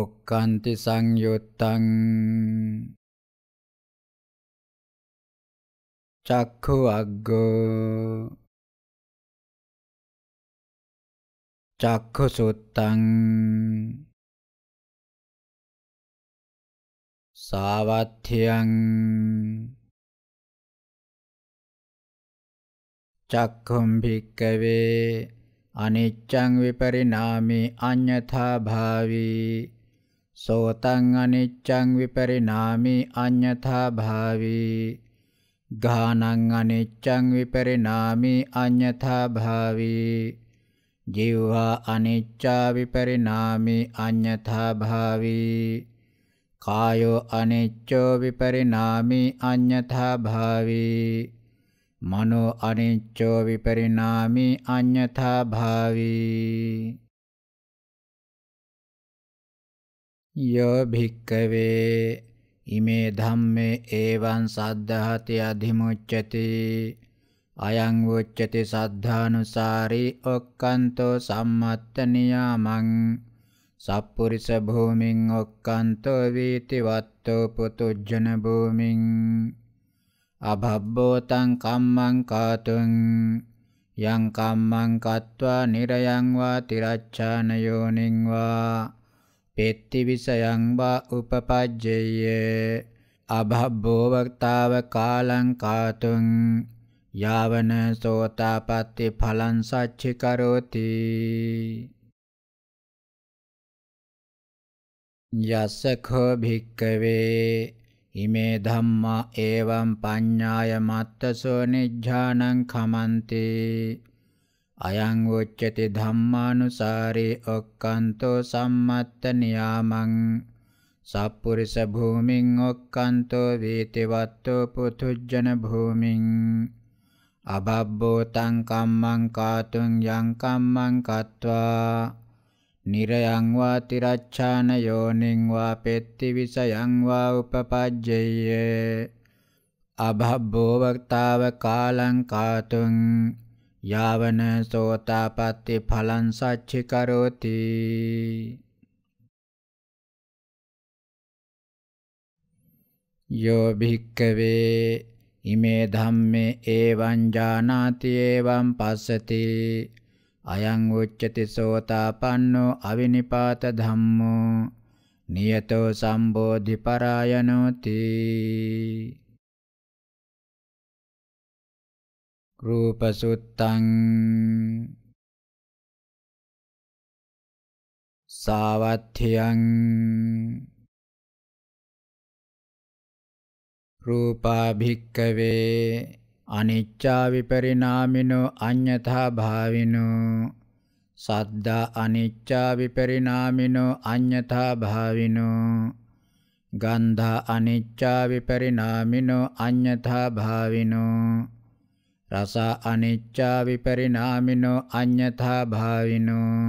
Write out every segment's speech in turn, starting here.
ඔක්කන්ති සංයුත්තං චක්ඛු අග්ගෝ චක්ඛු සුත්තං සාවත්ථ්‍යං චක්ඛුම් භික්කවේ අනිච්ඡං විපරිණාමේ අඤ්ඤථා භාවී සෝතං අනිච්ඡං විපරිණාමි අඤ්ඤතා භාවී ගානං අනිච්ඡං විපරිණාමි අඤ්ඤතා භාවී ජීවා අනිච්චා විපරිණාමි අඤ්ඤතා භාවී කායෝ අනිච්චෝ විපරිණාමි අඤ්ඤතා භාවී මනෝ අනිච්චෝ විපරිණාමි අඤ්ඤතා භාවී යෝ භික්කවේ ඉමේ ධම්මේ ඒවං සද්ධාති අධිමුච්ඡති අයං වොච්ඡති සද්ධානුසාරී ඔක්칸තෝ සම්මත්ත නියාමං සප්පුරිස භූමින් ඔක්칸තෝ වීතිවත්තෝ පුතුජන භූමින් අභබ්බෝතං කම්මං කාතුං යං කම්මං කତ୍වා නිරයං වා තිරච්ඡාන යෝනිං වා පෙත්ති විසයං වා උපපජ්ජේය අභබ්බෝ වක්තාව කාලං කාතුං යාවන සෝතාපට්ටි ඵලං සච්චි කරෝති යස්සඛෝ භික්කවේ ඉමේ ධම්මා එවං පඤ්ඤාය මත්තසෝ නිජ්ජානං කමන්තේ අයං උච්චති ධම්මානුසාරේ ඔක්칸තෝ සම්මත්ත නියාමං සප්පුරිස භූමින් ඔක්칸තෝ වේතිවත්තෝ පුතුජන භූමින් අබබ්බෝ තං කම්මං කාතුං යං කම්මං කତ୍වා නිරයං වා තිරච්ඡාන යෝනිං වා පෙත්ති විසයං වා උපපජ්ජේය අබබ්බෝ වක්තාව කාලං කාතුං යාවන සෝතාපට්ටි ඵලං සච්චි කරෝති යෝ භික්කවේ ඉමේ ධම්මේ එවං ජානාති එවං පස්සති අයං උච්චති සෝතාපන්නෝ අවිනිපාත ධම්මෝ නියතෝ සම්බෝධි පරායනෝති රූපසුත්තං සාවත්ථියං රූපාභික්කවේ අනිච්චා විපරිණාමිනෝ අඤ්ඤතා භාවිනෝ සද්දා අනිච්චා විපරිණාමිනෝ අඤ්ඤතා භාවිනෝ ගන්ධා අනිච්චා විපරිණාමිනෝ අඤ්ඤතා භාවිනෝ රසා අනිච්චා විපරිණාමිනෝ අඤ්ඤතා භාවිනෝ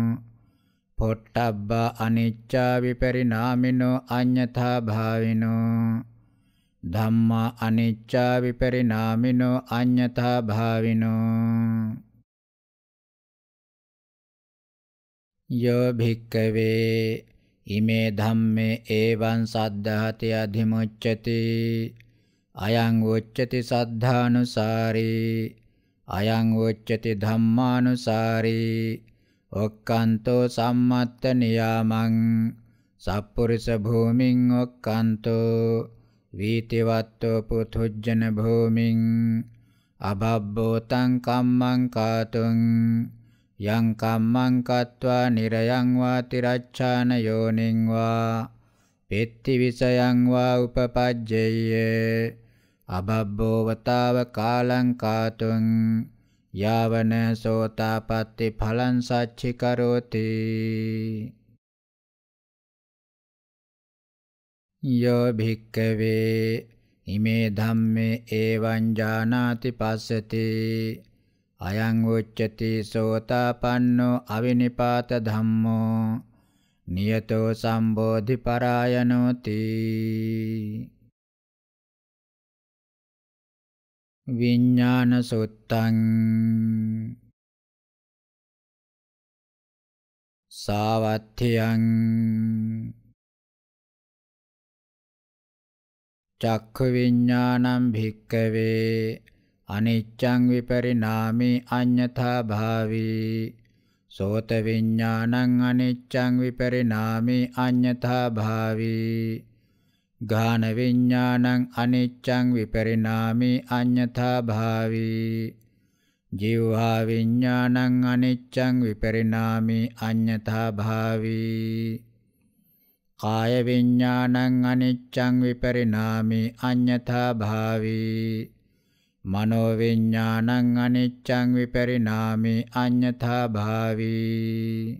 පොට්ටබ්බා අනිච්චා විපරිණාමිනෝ අඤ්ඤතා භාවිනෝ ධම්මා අනිච්චා විපරිණාමිනෝ අඤ්ඤතා භාවිනෝ යෝ භික්කවේ ඉමේ ධම්මේ එවං සද්ධාති අධිමුච්ඡති අයං උච්චති සද්ධානුසාරේ අයං උච්චති ධම්මානුසාරේ ඔක්칸තෝ සම්මත්ත නියාමං සප්පුරිස භූමින් ඔක්칸තෝ වීතිවත්තෝ පුතුජන භූමින් අබබ්බෝතං කම්මං කාතුං යං කම්මං කତ୍වා නිරයං වාති රච්ඡාන යෝනිං වා පෙත්ති විසයං වා උපපජ්ජේය අබබ්බෝවතාව කාලංකාතුං යාවන සෝතාපට්ටි ඵලං සච්චිකරෝති යෝ භික්කවේ ඉමේ ධම්මේ එවං ජානාති පස්සති අයං උච්චති සෝතාපන්නෝ අවිනිපාත ධම්මෝ නියතෝ සම්බෝධි පරායනෝති විඤ්ඤාණසුත්තං සාවත්ථියං චක්ඛ විඤ්ඤාණං භික්කවේ අනිච්ඡං විපරිණාමේ අඤ්ඤතා භාවී සෝත විඤ්ඤාණං අනිච්ඡං විපරිණාමේ අඤ්ඤතා භාවී ගාන විඥානං අනිච්ඡං විපරිණාමි අඤ්ඤතා භාවී ජීවා විඥානං අනිච්ඡං විපරිණාමි අඤ්ඤතා භාවී කාය විඥානං අනිච්ඡං විපරිණාමි අඤ්ඤතා භාවී මනෝ විඥානං අනිච්ඡං විපරිණාමි අඤ්ඤතා භාවී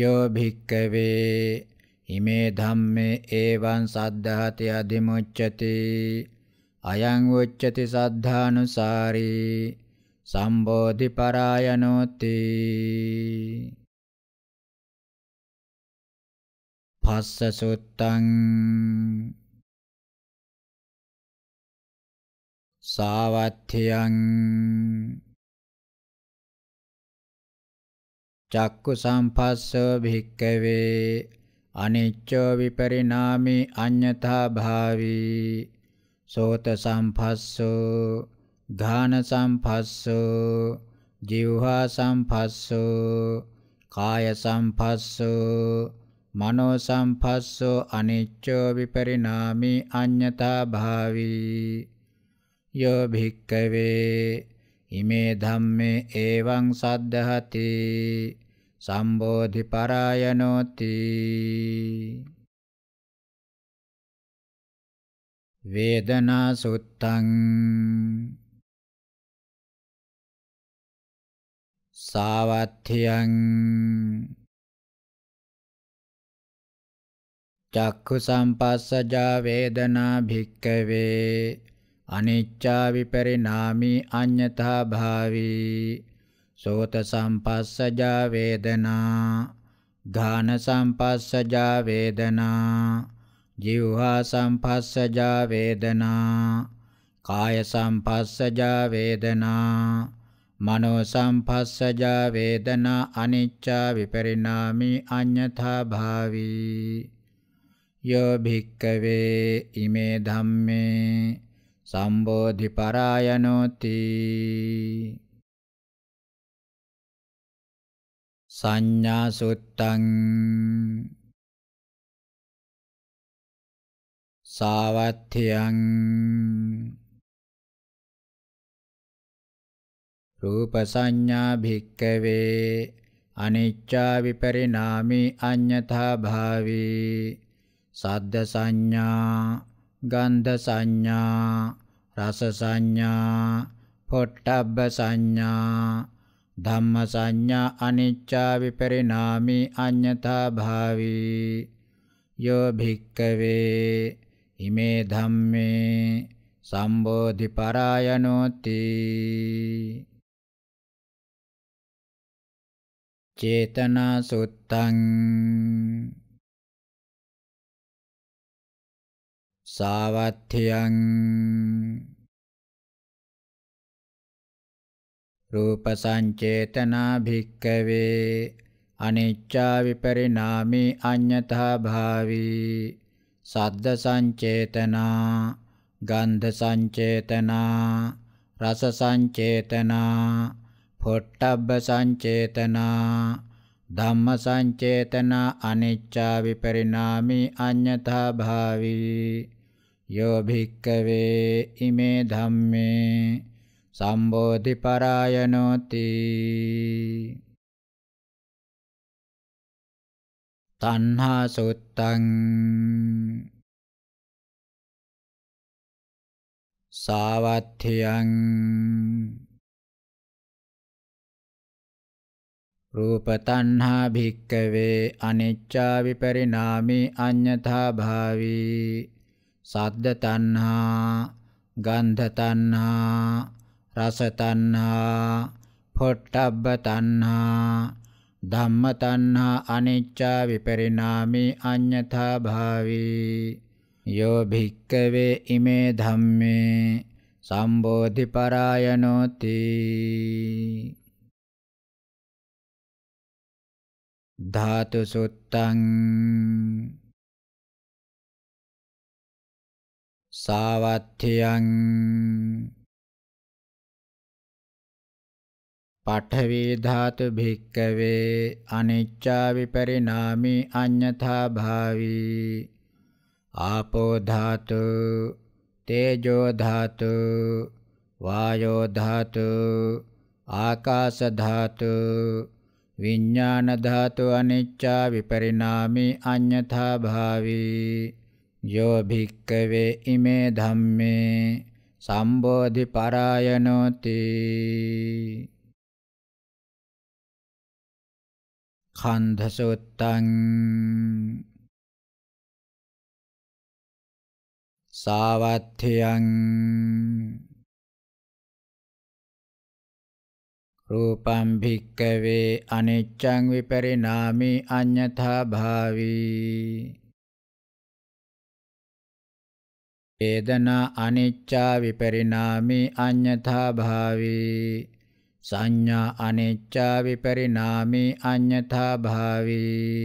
යෝ භික්කවේ ඉමේ ධම්මේ එවං සද්ධාති අධිමුච්ඡති අයං උච්ඡති සද්ධානුසාරී සම්බෝධි පරායනෝති පස්ස සුත්තං සාවත්ථියං චක්කු සම්පස්සව භික්කවේ අනිච්චෝ විපරිණාමි අඤ්ඤතා භාවී සෝත සම්පස්සෝ ඝාන සම්පස්සෝ ජීවහා සම්පස්සෝ කාය සම්පස්සෝ මනෝ සම්පස්සෝ අනිච්චෝ විපරිණාමි අඤ්ඤතා භාවී යෝ භික්කවේ ඉමේ ධම්මේ එවං සද්ධහති සම්බෝධි පරායනෝති වේදනා සුත්තං සාවත්ථියං චක්ඛු සම්පස්සජා වේදනා භික්කවේ අනිච්චා විපරිණාමි අඤ්ඤතා භාවී සෝත සම්පස්සජා වේදනා ඝාන සම්පස්සජා වේදනා ජීවහා සම්පස්සජා වේදනා කාය සම්පස්සජා වේදනා මනෝ සම්පස්සජා වේදනා අනිච්චා විපරිණාමි අඤ්ඤතා භාවී යෝ භික්කවේ ඉමේ ධම්මේ සම්බෝධි පරායනෝති සඤ්ඤා සුත්තං සාවත්ථියං රූප සංඥා භික්කවේ අනිච්චා විපරිණාමි අඤ්ඤතා භාවී සද්ද සංඥා ගන්ධ සංඥා රස සංඥා පොට්ටබ්බ සංඥා ධම්ම සංඥා අනිච්චා විපරිණාමි අඤ්ඤතා භාවී යෝ භික්කවේ ඉමේ ධම්මේ සම්බෝධි පරායනෝති චේතනා සුත්තං සාවත්ථ්‍යං රූප සංචේතනා භික්කවේ අනිච්චා විපරිණාමී අඤ්ඤතා භාවී සද්ද සංචේතනා ගන්ධ සංචේතනා රස සංචේතනා පොට්ටබ්බ සංචේතනා ධම්ම සංචේතනා අනිච්චා විපරිණාමී අඤ්ඤතා භාවී යෝ භික්කවේ ඉමේ ධම්මේ සම්බෝධි පරායනෝති තණ්හා සුත්තං සාවත්ථියං රූප තණ්හා භික්කවේ අනිච්චා විපරිණාමී අඤ්ඤතා භාවී සද්ද තණ්හා ගන්ධ තණ්හා රස තණ්හා, පොට්ටබ්බ තණ්හා, ධම්ම තණ්හා අනිච්චා විපරිණාමි අඤ්ඤතා භාවී. යෝ භික්කවේ ඉමේ ධම්මේ සම්බෝධි පරායනෝති. ධාතු සුත්තං සාවත්ත්‍යං පඨවි ධාතු භික්කවේ අනිච්චා විපරිණාමි අඤ්ඤතා භාවී ආපෝ ධාතු තේජෝ ධාතු වායෝ ධාතු ආකාශ ධාතු විඥාන ධාතු අනිච්චා විපරිණාමි අඤ්ඤතා භාවී යෝ භික්කවේ ඉමේ ධම්මේ සම්බෝධි පරායනෝති කන්ධසුත්තං සාවත්ථයං රූපං භික්කවේ අනිච්ඡං විපරිණාමි අඤ්ඤතා භාවී වේදනා අනිච්චා විපරිණාමි අඤ්ඤතා භාවී සංඥා අනිච්චා විපරිණාමේ අඤ්ඤතා භාවේ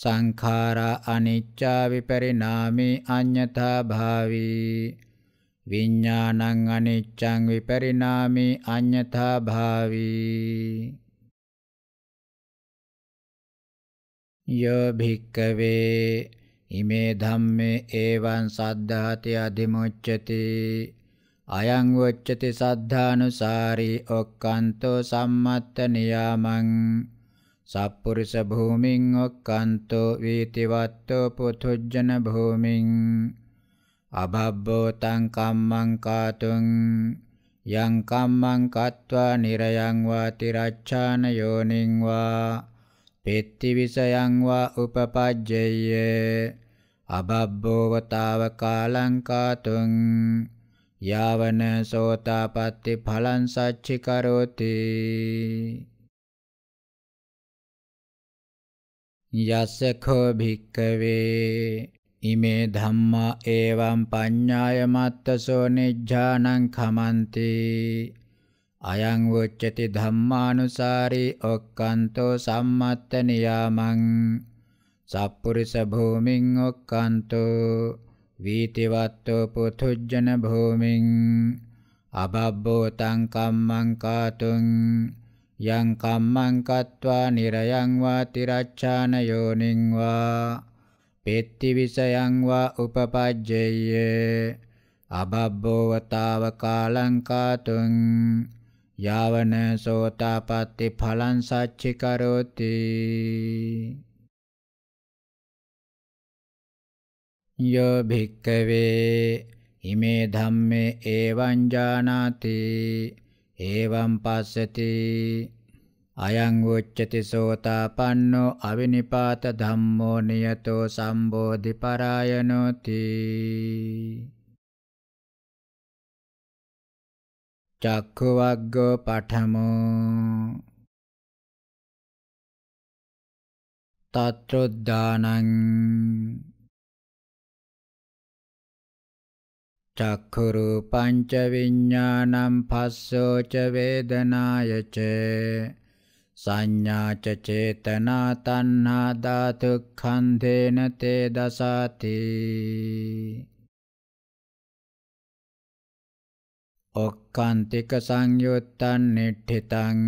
සංඛාරා අනිච්චා විපරිණාමේ අඤ්ඤතා භාවේ විඥානං අනිච්චං විපරිණාමේ අඤ්ඤතා භාවේ යෝ භික්කවේ ඉමේ ධම්මේ එවං සද්ධාති අධිමුච්ඡති අයං වොච්චති සද්ධානුසාරී ඔක්칸තෝ සම්මත්ත නියාමං සප්පුරිස භූමින් ඔක්칸තෝ වීතිවත්තෝ පුතුජන භූමින් අභබ්බෝ තං කම්මං කාතුං යං කම්මං කତ୍වා නිරයං වා තිරච්ඡාන යෝනිං වා පෙත්තිවිසයං වා උපපජ්ජේය අබබ්බෝවතාව කාලං කාතුං යාවන සෝතාපට්ටි ඵලං සච්චි කරෝති යස්සඛෝ භික්කවේ ඉමේ ධම්මා එවං පඤ්ඤාය මත්තසෝ නිජ්ජානං කමන්ති අයං වොච්චති ධම්මානුසාරී ඔක්칸තෝ සම්මත්ත නියාමං සප්පුරිස භූමින් ඔක්칸තෝ වීතිවත්තෝ පුතුජන භූමින් අබබ්බෝතං කම්මං කාතුං යං කම්මං කତ୍වා නිරයං වා තිරච්ඡාන යෝනිං වා පෙත්ති විසයං වා උපපජ්ජේය අබබ්බෝවතාව කාලං කාතුං යාවන සෝතාපට්ටි ඵලං සච්චි කරෝති යෝ භික්කවේ ඉමේ ධම්මේ එවං ජානාති එවං පස්සති අයං උච්චති සෝතාපන්නෝ අවිනිපාත ධම්මෝ නියතෝ සම්බෝධි පරායනෝති චක්ඛවග්ගෝ පඨමෝ තත්‍රොද්දානං චක්ඛුරූපංච විඤ්ඤාණං පස්සෝච වේදනාය ච සංඥා ච චේතනා තණ්හා ධාතුක්ඛන්ධේන තේ දසති ඔක්කාන්තික සංයුත්තං නිට්ඨිතං